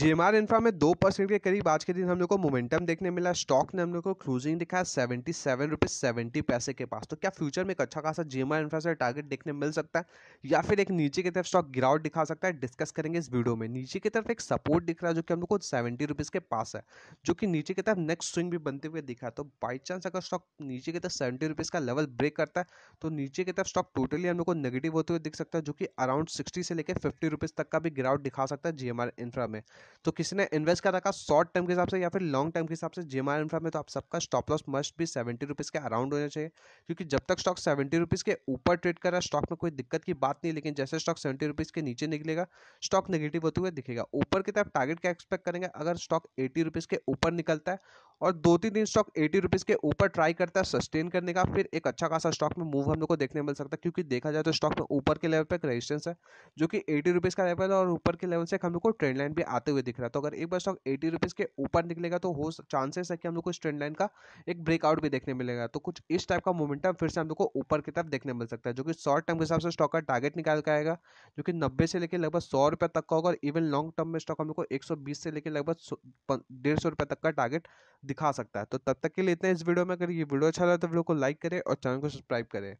GMR infra infra में दो percent के करीब आज के दिन हम लोग को मोमेंटम देखने मिला स्टॉक ने हम लोग को क्लोजिंग दिखाया है सेवेंटी सेवन रुपीज सेवेंटी पैसे के पास तो क्या फ्यूचर में एक अच्छा खासा जी एम आर इन्फ्रा से टारगेट देखने मिल सकता है या फिर एक नीचे की तरफ स्टॉक गिरावट दिखा सकता है डिस्कस करेंगे इस वीडियो में नीचे की तरफ एक सपोर्ट दिख रहा है जो कि हम लोग को सेवेंटी रुपीज़ के पास है जो कि नीचे की तरफ नेक्स्ट स्विंग भी बनते हुए दिखा तो बाई चांस अगर स्टॉक नीचे की तरफ सेवेंटी रुपीज़ का लेवल ब्रेक करता है तो नीचे की तरफ स्टॉक टोटली हम लोग को नेगेटिव होते हुए दिख सकता है जो कि अराउंड सिक्सटी से लेकर फिफ्टी रुपीज़ तक का भी गिरावट दिखा सकता है जीएमआर आर इन्फ्रा में तो किसी ने इन्वेस्ट कर रखा शॉर्ट टर्म के हिसाब से या फिर लॉन्ग टर्म के हिसाब से जे मार में तो आप सबका स्टॉप लॉस मस्ट भी सेवेंटी रुपीज़ के अराउंड होना चाहिए क्योंकि जब तक स्टॉक सेवेंटी रुपीज़ के ऊपर ट्रेड कर रहा है स्टॉक में कोई दिक्कत की बात नहीं लेकिन जैसे स्टॉक सेवेंटी रुपीज़ के नीचे निकलेगा स्टॉक नेगेटिव होते हुए दिखेगा ऊपर की तरफ टारगेट क्या एक्सपेक्ट करेंगे अगर स्टॉक एटी रुपीज़ के ऊपर निकलता है और दो तीन दिन स्टॉक एटी रुपीज़ के ऊपर ट्राई करता है सस्टेन करने का फिर एक अच्छा खासा स्टॉक में मूव हम लोग को देखने मिल सकता है क्योंकि देखा जाए तो स्टॉक में ऊपर के लेवल पर एक रेजिस्टेंस है जो कि एटी रुपीज़ का लेवल है और ऊपर के लेवल से हम लोग को ट्रेंड लाइन भी आते हुए दिख रहा है तो अगर एक बार स्टॉक एटी रुपीज़ के ऊपर निकलेगा तो हो चांसेस है कि हम लोग को इस ट्रेंड लाइन का एक ब्रेकआउट भी देखने मिलेगा तो कुछ इस टाइप का मोमेंटम फिर से हम लोग को ऊपर की तरफ देखने मिल सकता है जो कि शॉर्ट टर्म के हिसाब से स्टॉक का टारगेट निकाल के आएगा जो कि नब्बे से लेकर लगभग सौ रुपये तक का होगा और इवन लॉन्ग टर्म में स्टॉक हम लोग को एक से लेकर लगभग डेढ़ सौ रुपये तक का टारगेट दिखा सकता है तो तब तक के लिए इतना इस वीडियो में अगर ये वीडियो अच्छा लगा तो वीडियो को लाइक करें और चैनल को सब्सक्राइब करें